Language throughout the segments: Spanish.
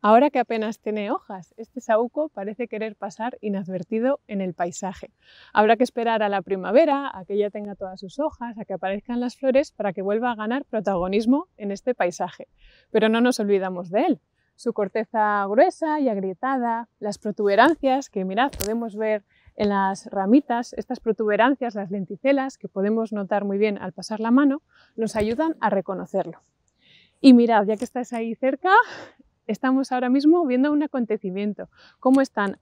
Ahora que apenas tiene hojas, este saúco parece querer pasar inadvertido en el paisaje. Habrá que esperar a la primavera, a que ya tenga todas sus hojas, a que aparezcan las flores para que vuelva a ganar protagonismo en este paisaje. Pero no nos olvidamos de él. Su corteza gruesa y agrietada, las protuberancias que mirad, podemos ver en las ramitas, estas protuberancias, las lenticelas que podemos notar muy bien al pasar la mano, nos ayudan a reconocerlo. Y mirad, ya que estáis ahí cerca, estamos ahora mismo viendo un acontecimiento, cómo están,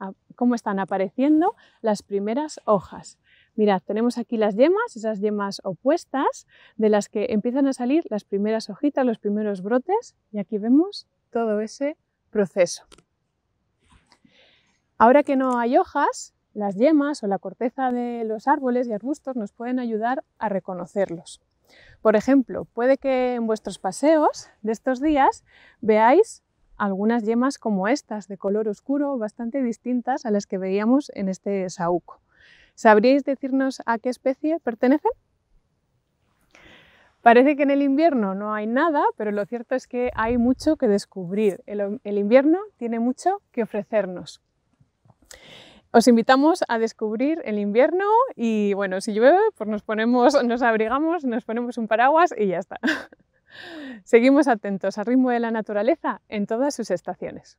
apareciendo las primeras hojas. Mirad, tenemos aquí las yemas, esas yemas opuestas, de las que empiezan a salir las primeras hojitas, los primeros brotes, y aquí vemos todo ese proceso. Ahora que no hay hojas, las yemas o la corteza de los árboles y arbustos nos pueden ayudar a reconocerlos. Por ejemplo, puede que en vuestros paseos de estos días veáis algunas yemas como estas, de color oscuro, bastante distintas a las que veíamos en este saúco. ¿Sabríais decirnos a qué especie pertenecen? Parece que en el invierno no hay nada, pero lo cierto es que hay mucho que descubrir. El, invierno tiene mucho que ofrecernos. Os invitamos a descubrir el invierno y bueno, si llueve, pues nos ponemos, nos abrigamos, nos ponemos un paraguas y ya está. Seguimos atentos al ritmo de la naturaleza en todas sus estaciones.